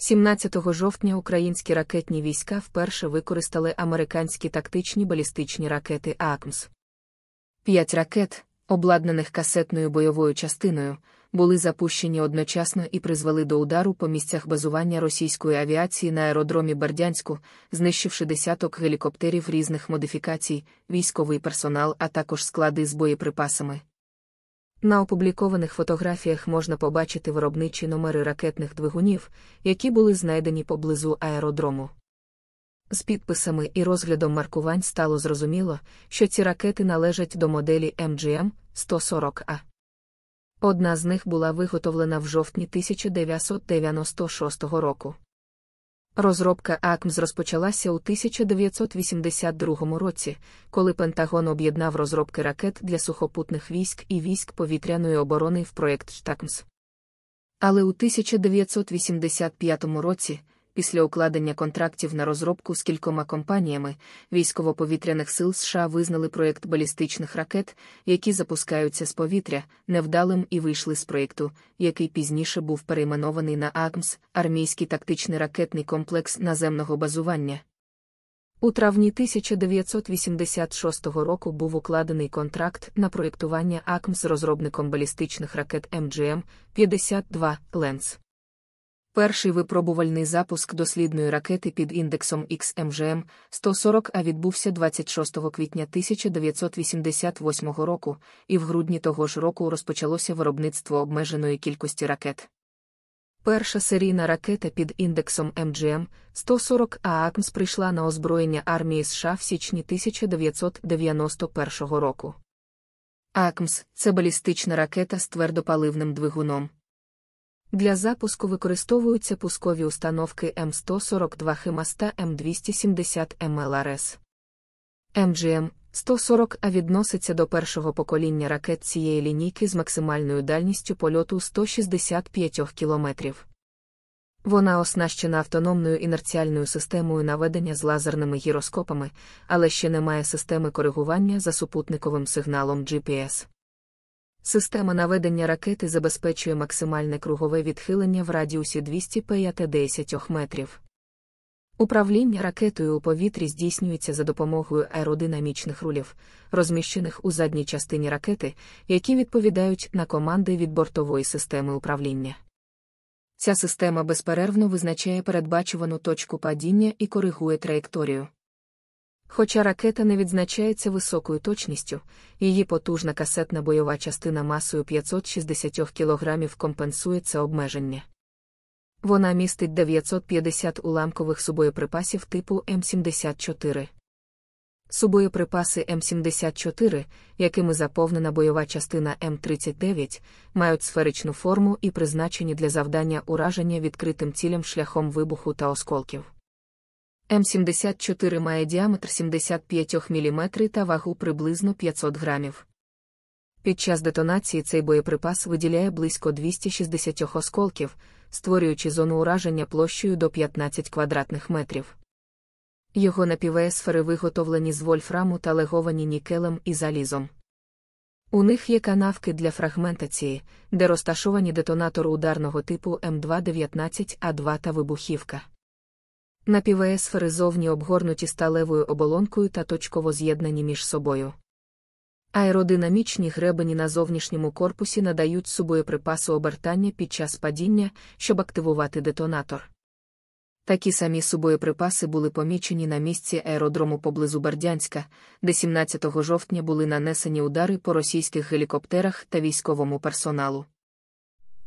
17 жовтня українські ракетні війська вперше використали американські тактичні балістичні ракети АКМС. П'ять ракет, обладнаних касетною бойовою частиною, були запущені одночасно і призвели до удару по місцях базування російської авіації на аеродромі Бердянську, знищивши десяток гелікоптерів різних модифікацій, військовий персонал, а також склади з боєприпасами, на опублікованих фотографіях можна побачити виробничі номери ракетних двигунів, які були знайдені поблизу аеродрому. З підписами і розглядом маркувань стало зрозуміло, що ці ракети належать до моделі MGM 140А. Одна з них була виготовлена в жовтні 1996 року. Розробка АКМЗ розпочалася у 1982 році, коли Пентагон об'єднав розробки ракет для сухопутних військ і військ повітряної оборони в проєкт «Штакмс». Але у 1985 році. Після укладення контрактів на розробку з кількома компаніями військово-повітряних сил США визнали проєкт балістичних ракет, які запускаються з повітря, невдалим і вийшли з проєкту, який пізніше був перейменований на АКМС, армійський тактичний ракетний комплекс наземного базування. У травні 1986 року був укладений контракт на проєктування АКМС з розробником балістичних ракет МГМ 52 Ленс. Перший випробувальний запуск дослідної ракети під індексом XMGM 140 а відбувся 26 квітня 1988 року, і в грудні того ж року розпочалося виробництво обмеженої кількості ракет. Перша серійна ракета під індексом МГМ 140 ААКМС прийшла на озброєння армії США в січні 1991 року. АКМС це балістична ракета з твердопаливним двигуном. Для запуску використовуються пускові установки М142 химаста М270 МЛРС. МГМ 140 А відноситься до першого покоління ракет цієї лінійки з максимальною дальністю польоту 165 км. Вона оснащена автономною інерціальною системою наведення з лазерними гіроскопами, але ще не має системи коригування за супутниковим сигналом GPS. Система наведення ракети забезпечує максимальне кругове відхилення в радіусі 250 метрів. Управління ракетою у повітрі здійснюється за допомогою аеродинамічних рулів, розміщених у задній частині ракети, які відповідають на команди від бортової системи управління. Ця система безперервно визначає передбачувану точку падіння і коригує траєкторію. Хоча ракета не відзначається високою точністю, її потужна касетна бойова частина масою 560 кг компенсує це обмеження. Вона містить 950 уламкових субоєприпасів типу М74. Субоєприпаси М74, якими заповнена бойова частина М39, мають сферичну форму і призначені для завдання ураження відкритим цілям шляхом вибуху та осколків. М74 має діаметр 75 мм та вагу приблизно 500 грамів. Під час детонації цей боєприпас виділяє близько 260 осколків, створюючи зону ураження площею до 15 квадратних метрів. Його напівесфери виготовлені з вольфраму та леговані нікелем і залізом. У них є канавки для фрагментації, де розташовані детонатор ударного типу М219А2 та вибухівка. Напівеесфери зовні обгорнуті сталевою оболонкою та точково з'єднані між собою. Аеродинамічні гребені на зовнішньому корпусі надають собою припасу обертання під час падіння, щоб активувати детонатор. Такі самі субоєприпаси були помічені на місці аеродрому поблизу Бердянська, де 17 жовтня були нанесені удари по російських гелікоптерах та військовому персоналу.